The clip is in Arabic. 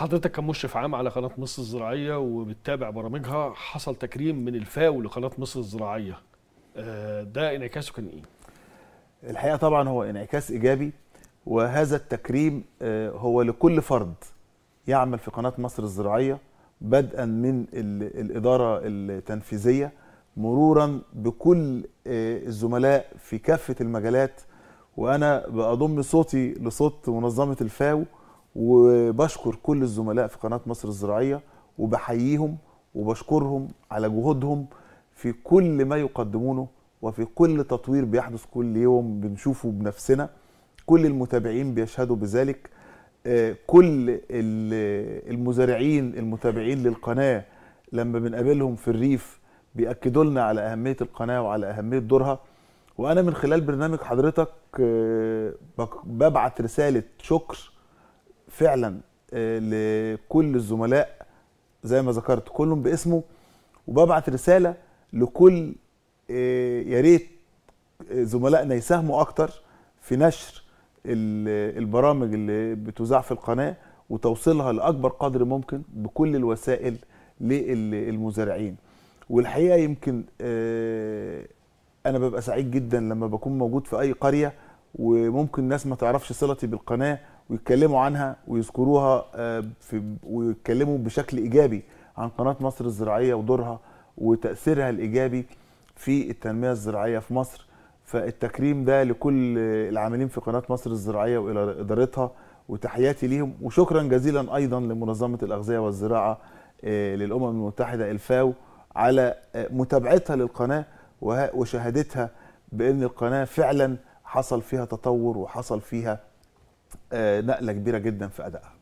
حضرتك كمشرف عام على قناه مصر الزراعيه وبتتابع برامجها حصل تكريم من الفاو لقناه مصر الزراعيه آه، ده انعكاسه كان ايه الحقيقه طبعا هو انعكاس ايجابي وهذا التكريم آه، هو لكل فرد يعمل في قناه مصر الزراعيه بدءا من الاداره التنفيذيه مرورا بكل آه، الزملاء في كافه المجالات وانا بضم صوتي لصوت منظمه الفاو وبشكر كل الزملاء في قناه مصر الزراعيه وبحييهم وبشكرهم على جهودهم في كل ما يقدمونه وفي كل تطوير بيحدث كل يوم بنشوفه بنفسنا كل المتابعين بيشهدوا بذلك آه، كل المزارعين المتابعين للقناه لما بنقابلهم في الريف بيأكدوا لنا على أهمية القناة وعلى أهمية دورها وأنا من خلال برنامج حضرتك آه، ببعت رسالة شكر فعلا آه، لكل الزملاء زي ما ذكرت كلهم باسمه وببعت رساله لكل آه، يا ريت آه، زملائنا يساهموا اكتر في نشر البرامج اللي بتذاع في القناه وتوصيلها لاكبر قدر ممكن بكل الوسائل للمزارعين والحقيقه يمكن انا ببقى سعيد جدا لما بكون موجود في اي قريه وممكن ناس ما تعرفش صلتي بالقناه ويتكلموا عنها ويذكروها آه، في ويتكلموا بشكل ايجابي عن قناه مصر الزراعيه ودورها وتاثيرها الايجابي في التنميه الزراعيه في مصر فالتكريم ده لكل العاملين في قناه مصر الزراعيه والى ادارتها وتحياتي ليهم وشكرا جزيلا ايضا لمنظمه الاغذيه والزراعه آه، للامم المتحده الفاو على آه، متابعتها للقناه وشهادتها بان القناه فعلا حصل فيها تطور وحصل فيها آه، نقله كبيره جدا في ادائها